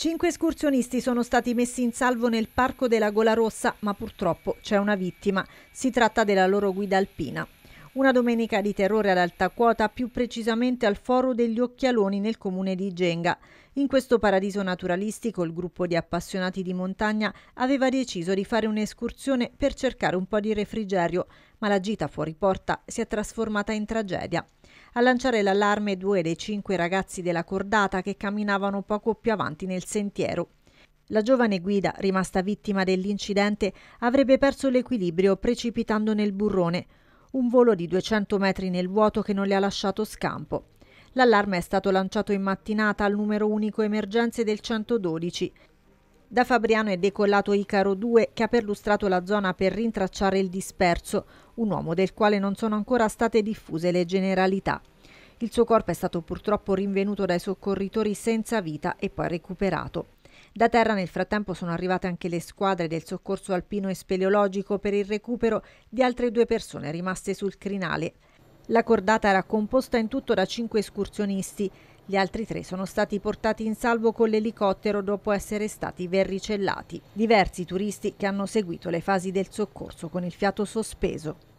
Cinque escursionisti sono stati messi in salvo nel parco della Gola Rossa, ma purtroppo c'è una vittima. Si tratta della loro guida alpina. Una domenica di terrore ad alta quota, più precisamente al Foro degli Occhialoni nel comune di Genga. In questo paradiso naturalistico il gruppo di appassionati di montagna aveva deciso di fare un'escursione per cercare un po' di refrigerio, ma la gita fuori porta si è trasformata in tragedia. A lanciare l'allarme due dei cinque ragazzi della cordata che camminavano poco più avanti nel sentiero. La giovane guida, rimasta vittima dell'incidente, avrebbe perso l'equilibrio precipitando nel burrone. Un volo di 200 metri nel vuoto che non le ha lasciato scampo. L'allarme è stato lanciato in mattinata al numero unico emergenze del 112. Da Fabriano è decollato Icaro 2 che ha perlustrato la zona per rintracciare il disperso, un uomo del quale non sono ancora state diffuse le generalità. Il suo corpo è stato purtroppo rinvenuto dai soccorritori senza vita e poi recuperato. Da terra nel frattempo sono arrivate anche le squadre del soccorso alpino e speleologico per il recupero di altre due persone rimaste sul crinale. La cordata era composta in tutto da cinque escursionisti. Gli altri tre sono stati portati in salvo con l'elicottero dopo essere stati verricellati. Diversi turisti che hanno seguito le fasi del soccorso con il fiato sospeso.